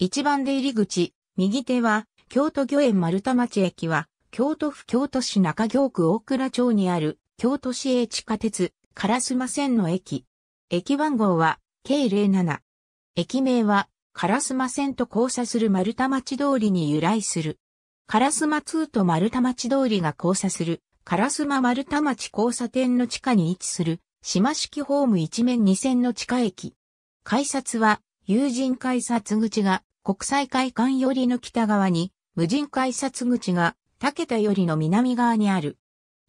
一番出入り口、右手は、京都御苑丸田町駅は、京都府京都市中京区大倉町にある、京都市営地下鉄、烏丸線の駅。駅番号は、K07。駅名は、烏丸線と交差する丸田町通りに由来する。烏丸通と丸田町通りが交差する、烏丸丸田町交差点の地下に位置する、島式ホーム一面二線の地下駅。改札は、有人改札口が国際会館よりの北側に、無人改札口が竹田よりの南側にある。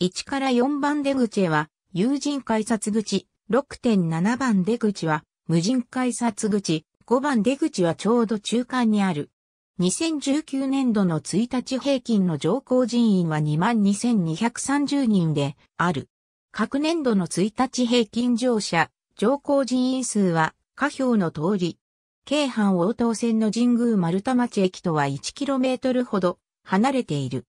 1から4番出口へは、有人改札口、6.7番出口は、無人改札口、5番出口はちょうど中間にある。2019年度の1日平均の乗降人員は22,230人である。各年度の1日平均乗車、乗降人員数は、下表の通り、京阪応答線の神宮丸太町駅とは 1km ほど離れている。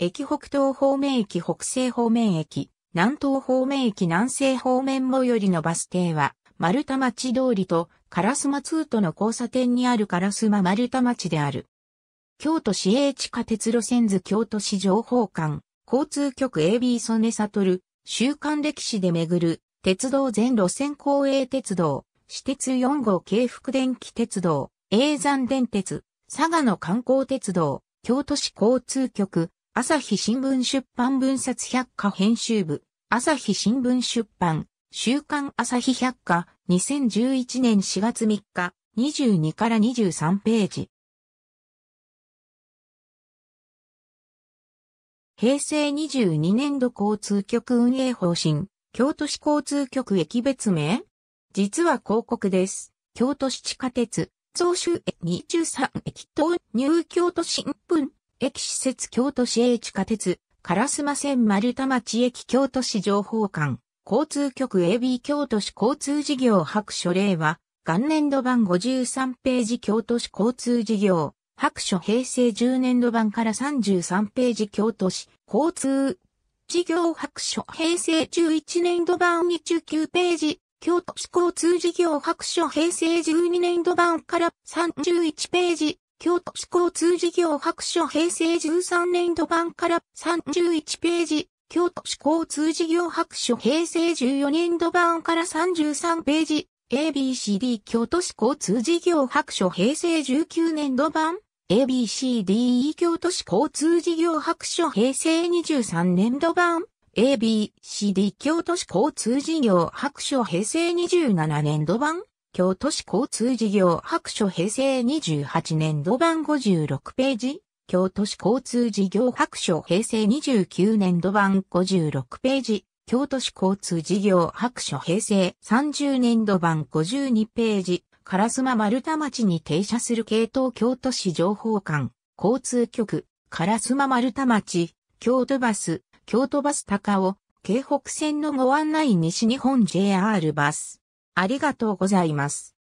駅北東方面駅北西方面駅、南東方面駅南西方面最寄りのバス停は、丸太町通りと烏マ通との交差点にある烏マ丸太町である。京都市営地下鉄路線図京都市情報館、交通局 AB 曽根悟、週刊歴史で巡る、鉄道全路線公営鉄道、私鉄4号京福電気鉄道、永山電鉄、佐賀の観光鉄道、京都市交通局、朝日新聞出版分冊百科編集部、朝日新聞出版、週刊朝日百科、2011年4月3日、22から23ページ。平成22年度交通局運営方針、京都市交通局駅別名実は広告です。京都市地下鉄、増州駅23駅東入京都新聞、駅施設京都市営地下鉄、烏丸線丸田町駅京都市情報館、交通局 AB 京都市交通事業白書令和、元年度版53ページ京都市交通事業、白書平成10年度版から33ページ京都市交通事業白書平成11年度版29ページ京都市交通事業白書平成12年度版から31ページ、京都市交通事業白書平成13年度版から31ページ、京都市交通事業白書平成14年度版から33ページ、ABCD 京都市交通事業白書平成19年度版 ABCDE 京都市交通事業白書平成23年度版 ABCD 京都市交通事業白書平成27年度版京都市交通事業白書平成28年度版56ページ京都市交通事業白書平成29年度版56ページ京都市交通事業白書平成30年度版52ページ烏丸丸太町に停車する系統京都市情報館交通局烏丸丸太町京都バス京都バス高尾、京北線のご案内西日本 JR バス。ありがとうございます。